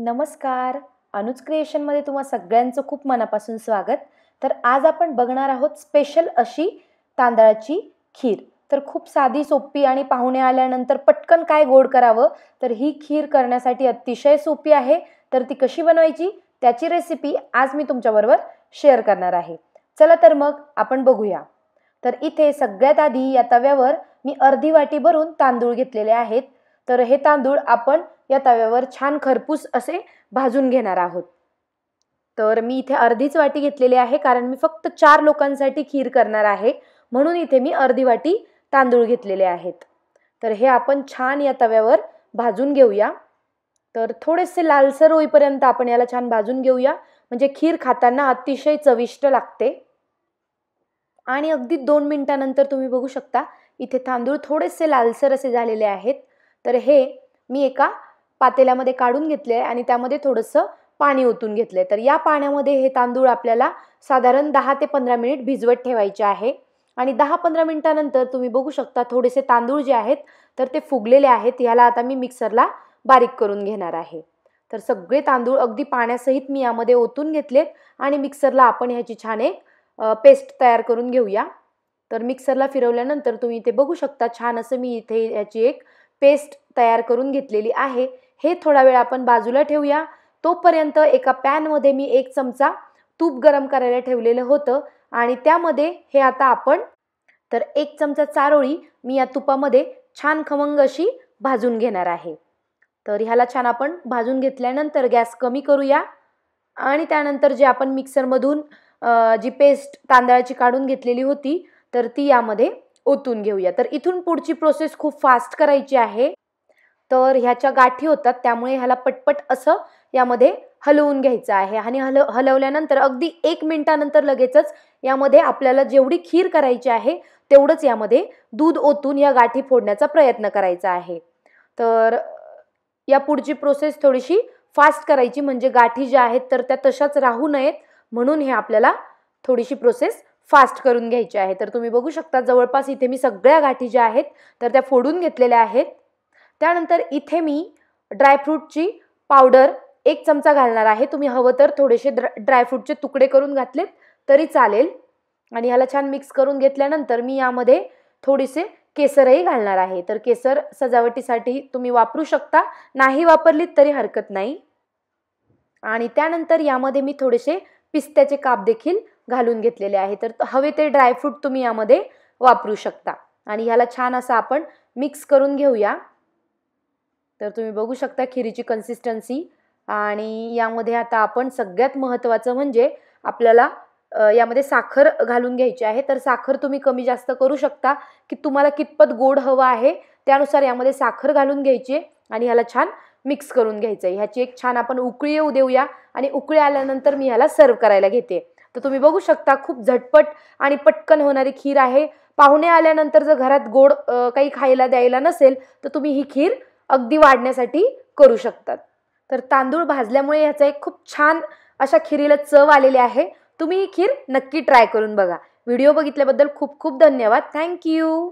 नमस्कार अनुज क्रिएशनमध्ये तुम्हा सगळ्यांचं खूप मनापासून स्वागत तर आज आपण बघणार आहोत स्पेशल अशी तांदळाची खीर तर खूप साधी सोपी आणि पाहुणे आल्यानंतर पटकन काय गोड करावं तर ही खीर करण्यासाठी अतिशय सोपी आहे तर ती कशी बनवायची त्याची रेसिपी आज मी तुमच्याबरोबर शेअर करणार आहे चला तर मग आपण बघूया तर इथे सगळ्यात आधी या तव्यावर मी अर्धी वाटी भरून तांदूळ घेतलेले आहेत तर हे तांदूळ आपण या तव्यावर छान खरपूस असे भाजून घेणार आहोत तर मी इथे अर्धीच वाटी घेतलेली आहे कारण मी फक्त चार लोकांसाठी खीर करणार आहे म्हणून इथे मी अर्धी वाटी तांदूळ घेतलेले आहेत तर हे आपण छान या तव्यावर भाजून घेऊया तर थोडेसे लालसर होईपर्यंत आपण याला छान भाजून घेऊया म्हणजे खीर खाताना अतिशय चविष्ट लागते आणि अगदी दोन मिनिटानंतर तुम्ही बघू शकता इथे तांदूळ थोडेसे लालसर असे झालेले आहेत तर हे मी एका पातेल्यामध्ये काढून घेतले आणि त्यामध्ये थोडंसं पाणी ओतून घेतले तर या पाण्यामध्ये हे तांदूळ आपल्याला साधारण दहा ते पंधरा मिनिट भिजवत ठेवायचे आहे आणि दहा पंधरा मिनिटानंतर तुम्ही बघू शकता थोडेसे तांदूळ जे आहेत तर ते फुगलेले आहेत ह्याला आता मी मिक्सरला बारीक करून घेणार आहे तर सगळे तांदूळ अगदी पाण्यासहित मी यामध्ये ओतून घेतलेत आणि मिक्सरला आपण ह्याची छान एक पेस्ट तयार करून घेऊया तर मिक्सरला फिरवल्यानंतर तुम्ही इथे बघू शकता छान असं मी इथे याची एक पेस्ट तयार करून घेतलेली आहे हे थोडा वेळ आपण बाजूला ठेवूया तोपर्यंत एका पॅनमध्ये मी एक चमचा तूप गरम करायला ठेवलेलं होतं आणि त्यामध्ये हे आता आपण तर एक चमचा चारोळी मी या तुपामध्ये छान खमंग अशी भाजून घेणार आहे तर ह्याला छान आपण भाजून घेतल्यानंतर गॅस कमी करूया आणि त्यानंतर जे आपण मिक्सरमधून जी पेस्ट तांदळाची काढून घेतलेली होती तर ती यामध्ये ओतून घेऊया तर इथून पुढची प्रोसेस खूप फास्ट करायची आहे तर ह्याच्या गाठी होतात त्यामुळे ह्याला पटपट असं यामध्ये हलवून घ्यायचं आहे आणि हल हलवल्यानंतर अगदी एक मिनिटानंतर लगेचच यामध्ये आपल्याला जेवढी खीर करायची आहे तेवढंच यामध्ये दूध ओतून या गाठी फोडण्याचा प्रयत्न करायचा आहे तर या पुढची प्रोसेस थोडीशी फास्ट करायची म्हणजे गाठी ज्या आहेत तर त्या तशाच राहू नयेत म्हणून हे आपल्याला थोडीशी प्रोसेस फास्ट करून घ्यायचे आहे तर तुम्ही बघू शकता जवळपास इथे मी सगळ्या गाठी ज्या आहेत तर त्या फोडून घेतलेल्या आहेत त्यानंतर इथे मी ड्रायफ्रूटची पावडर एक चमचा घालणार आहे तुम्ही हवं तर थोडेसे ड्र ड्रायफ्रूटचे तुकडे करून घातलेत तरी चालेल आणि ह्याला छान मिक्स करून घेतल्यानंतर मी यामध्ये थोडेसे केसरही घालणार आहे तर केसर सजावटीसाठी तुम्ही वापरू शकता नाही वापरलीत तरी हरकत नाही आणि त्यानंतर यामध्ये मी थोडेसे पिस्त्याचे काप देखील घालून घेतलेले आहे तर हवे ते ड्रायफ्रूट तुम्ही यामध्ये वापरू शकता आणि ह्याला छान असं आपण मिक्स करून घेऊया तर तुम्ही बघू शकता खिरीची कन्सिस्टन्सी आणि यामध्ये आता आपण सगळ्यात महत्त्वाचं म्हणजे आपल्याला यामध्ये साखर घालून घ्यायची आहे तर साखर तुम्ही कमी जास्त करू शकता की तुम्हाला कितपत गोड हवं आहे त्यानुसार यामध्ये साखर घालून घ्यायची आणि ह्याला छान मिक्स करून घ्यायचं आहे ह्याची एक छान आपण उकळी येऊ देऊया आणि उकळी आल्यानंतर मी ह्याला सर्व करायला घेते तर तुम्ही बघू शकता खूप झटपट आणि पटकन होणारी खीर आहे पाहुणे आल्यानंतर जर घरात गोड काही खायला द्यायला नसेल तर तुम्ही ही खीर अगदी वाढण्यासाठी करू शकतात तर तांदूळ भाजल्यामुळे याचा एक खूप छान अशा खिरीला चव आलेली आहे तुम्ही ही खीर नक्की ट्राय करून बघा व्हिडिओ बघितल्याबद्दल खूप खूप धन्यवाद थँक्यू